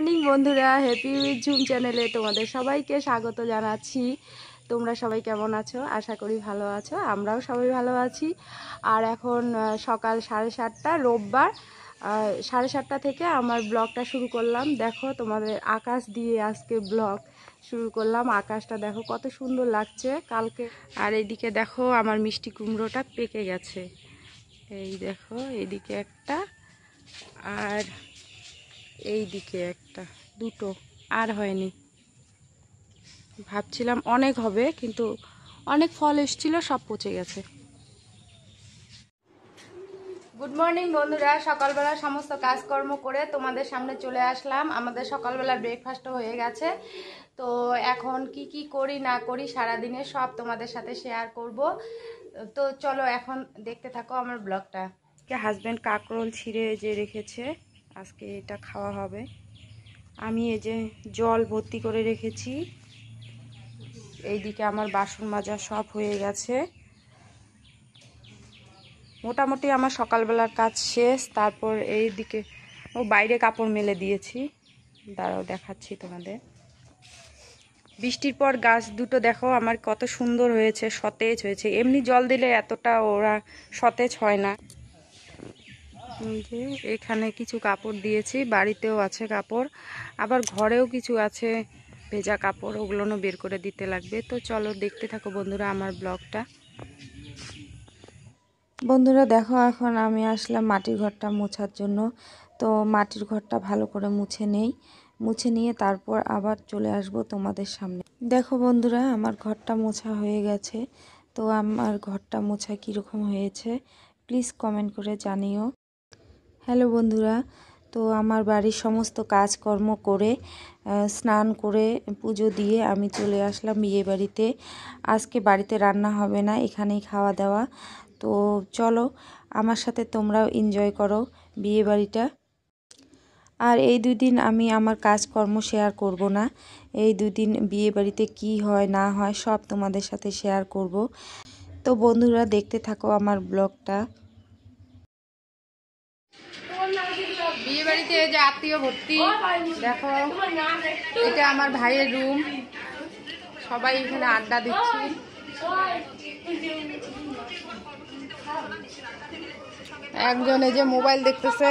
morning বন্ধুরা happy with ঝুম চ্যানেলে তোমাদের সবাইকে স্বাগত জানাচ্ছি তোমরা সবাই কেমন আছো আশা করি ভালো আছো আমরাও সবাই ভালো আছি আর এখন সকাল সাড়ে সাতটা রোববার সাড়ে সাতটা থেকে আমার ব্লগটা শুরু করলাম দেখো তোমাদের আকাশ দিয়ে আজকে ব্লগ শুরু করলাম আকাশটা দেখো কত সুন্দর লাগছে কালকে আর এদিকে দেখো আমার মিষ্টি কুমড়োটা পেকে গেছে এই দেখো এদিকে একটা আর এই দিকে একটা দুটো আর হয়নি ভাবছিলাম অনেক হবে কিন্তু অনেক ফল এসছিল সব পচে গেছে গুড মর্নিং বন্ধুরা সকালবেলা সমস্ত কাজকর্ম করে তোমাদের সামনে চলে আসলাম আমাদের সকালবেলার ব্রেকফাস্টও হয়ে গেছে তো এখন কি কি করি না করি সারাদিনে সব তোমাদের সাথে শেয়ার করব তো চলো এখন দেখতে থাকো আমার ব্লগটা হাজব্যান্ড কাকরোল ছিঁড়ে যে রেখেছে আজকে এটা খাওয়া হবে আমি এই যে জল ভর্তি করে রেখেছি এইদিকে আমার বাসন মাজা সব হয়ে গেছে মোটামুটি আমার সকালবেলার কাজ শেষ তারপর এই দিকে ও বাইরে কাপড় মেলে দিয়েছি দাঁড়াও দেখাচ্ছি তোমাদের বৃষ্টির পর গাছ দুটো দেখো আমার কত সুন্দর হয়েছে সতেজ হয়েছে এমনি জল দিলে এতটা ওরা সতেজ হয় না যে এখানে কিছু কাপড় দিয়েছি বাড়িতেও আছে কাপড় আবার ঘরেও কিছু আছে ভেজা কাপড় ওগুলোও বের করে দিতে লাগবে তো চলো দেখতে থাকো বন্ধুরা আমার ব্লগটা বন্ধুরা দেখো এখন আমি আসলাম মাটির ঘরটা মোছার জন্য তো মাটির ঘরটা ভালো করে মুছে নেই মুছে নিয়ে তারপর আবার চলে আসব তোমাদের সামনে দেখো বন্ধুরা আমার ঘরটা মোছা হয়ে গেছে তো আমার ঘরটা মোছা কীরকম হয়েছে প্লিজ কমেন্ট করে জানিও হ্যালো বন্ধুরা তো আমার বাড়ির সমস্ত কাজকর্ম করে স্নান করে পুজো দিয়ে আমি চলে আসলাম বিয়ে বাড়িতে আজকে বাড়িতে রান্না হবে না এখানেই খাওয়া দাওয়া তো চলো আমার সাথে তোমরাও এনজয় করো বিয়ে বাড়িটা আর এই দুই দিন আমি আমার কাজকর্ম শেয়ার করব না এই দুই দিন বিয়ে বাড়িতে কী হয় না হয় সব তোমাদের সাথে শেয়ার করব তো বন্ধুরা দেখতে থাকো আমার ব্লগটা বিয়ে বাড়িতে যে আত্মীয় ভর্তি দেখো এটা আমার ভাইয়ের রুম সবাই এখানে আড্ডা দিচ্ছি একজন এই যে মোবাইল দেখতেছে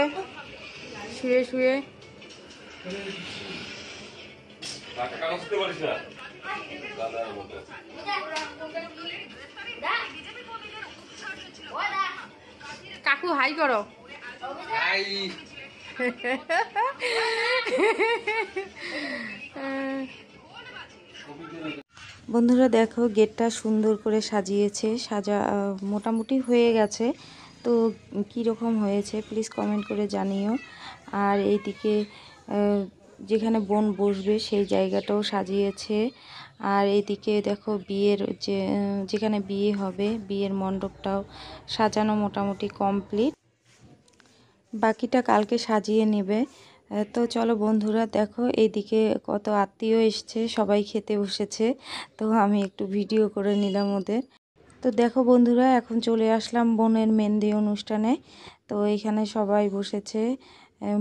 শুয়ে শুয়ে কাকু হাই করো হাই বন্ধুরা দেখো গেটটা সুন্দর করে সাজিয়েছে সাজা মোটামুটি হয়ে গেছে তো রকম হয়েছে প্লিজ কমেন্ট করে জানিও আর এইদিকে যেখানে বোন বসবে সেই জায়গাটাও সাজিয়েছে আর এদিকে দেখো বিয়ের যে যেখানে বিয়ে হবে বিয়ের মণ্ডপটাও সাজানো মোটামুটি কমপ্লিট বাকিটা কালকে সাজিয়ে নেবে তো চলো বন্ধুরা দেখো এইদিকে কত আত্মীয় এসছে সবাই খেতে বসেছে তো আমি একটু ভিডিও করে নিলাম ওদের তো দেখো বন্ধুরা এখন চলে আসলাম বোনের মেহেন্দি অনুষ্ঠানে তো এখানে সবাই বসেছে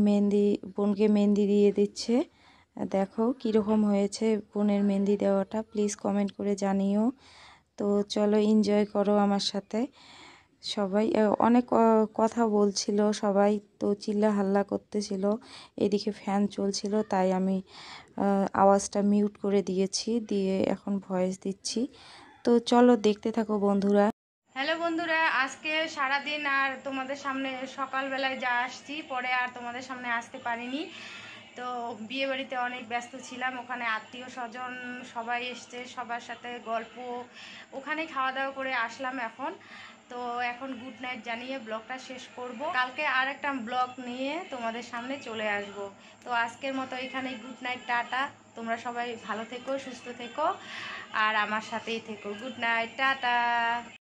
মেহেন্দি বোনকে মেহেন্দি দিয়ে দিচ্ছে দেখো কীরকম হয়েছে বোনের মেহেন্দি দেওয়াটা প্লিজ কমেন্ট করে জানিও তো চলো এনজয় করো আমার সাথে সবাই অনেক কথা বলছিল সবাই তো চিল্লা হাল্লা করতেছিল এদিকে ফ্যান চলছিল তাই আমি আওয়াজটা মিউট করে দিয়েছি দিয়ে এখন ভয়েস দিচ্ছি তো চলো দেখতে থাকো বন্ধুরা হ্যালো বন্ধুরা আজকে সারাদিন আর তোমাদের সামনে সকালবেলায় যা আসছি পরে আর তোমাদের সামনে আসতে পারিনি তো বিয়েবাড়িতে অনেক ব্যস্ত ছিলাম ওখানে আত্মীয় স্বজন সবাই এসছে সবার সাথে গল্প ওখানে খাওয়া দাওয়া করে আসলাম এখন তো এখন গুড নাইট জানিয়ে ব্লগটা শেষ করব কালকে আর একটা ব্লগ নিয়ে তোমাদের সামনে চলে আসব তো আজকের মতো এখানে গুড নাইট টাটা তোমরা সবাই ভালো থেকো সুস্থ থেকো আর আমার সাথেই থেকো গুড নাইট টাটা